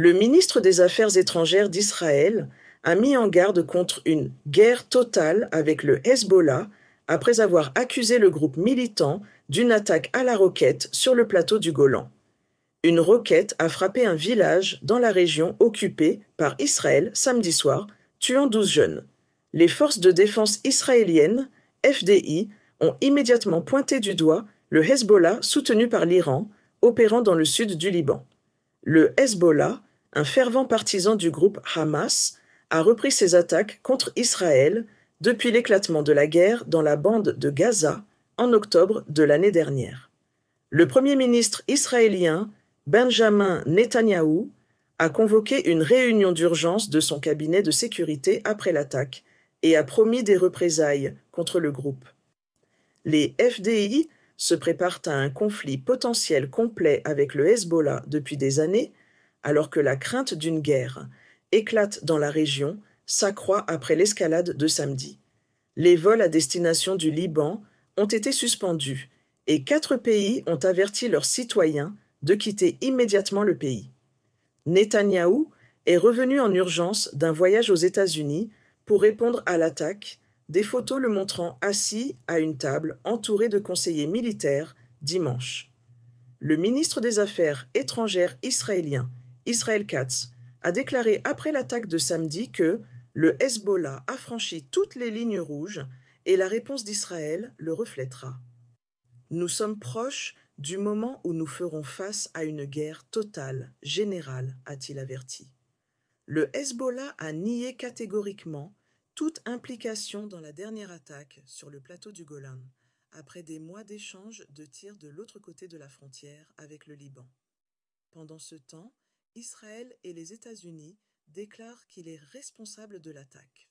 Le ministre des Affaires étrangères d'Israël a mis en garde contre une guerre totale avec le Hezbollah après avoir accusé le groupe militant d'une attaque à la roquette sur le plateau du Golan. Une roquette a frappé un village dans la région occupée par Israël samedi soir, tuant 12 jeunes. Les forces de défense israéliennes, FDI, ont immédiatement pointé du doigt le Hezbollah soutenu par l'Iran, opérant dans le sud du Liban. Le Hezbollah un fervent partisan du groupe Hamas, a repris ses attaques contre Israël depuis l'éclatement de la guerre dans la bande de Gaza en octobre de l'année dernière. Le Premier ministre israélien Benjamin Netanyahou a convoqué une réunion d'urgence de son cabinet de sécurité après l'attaque et a promis des représailles contre le groupe. Les FDI se préparent à un conflit potentiel complet avec le Hezbollah depuis des années alors que la crainte d'une guerre éclate dans la région s'accroît après l'escalade de samedi. Les vols à destination du Liban ont été suspendus et quatre pays ont averti leurs citoyens de quitter immédiatement le pays. Netanyahou est revenu en urgence d'un voyage aux États-Unis pour répondre à l'attaque, des photos le montrant assis à une table entouré de conseillers militaires dimanche. Le ministre des Affaires étrangères israélien Israël Katz, a déclaré après l'attaque de samedi que le Hezbollah a franchi toutes les lignes rouges et la réponse d'Israël le reflètera. Nous sommes proches du moment où nous ferons face à une guerre totale, générale, a-t-il averti. Le Hezbollah a nié catégoriquement toute implication dans la dernière attaque sur le plateau du Golan, après des mois d'échanges de tirs de l'autre côté de la frontière avec le Liban. Pendant ce temps, Israël et les États-Unis déclarent qu'il est responsable de l'attaque.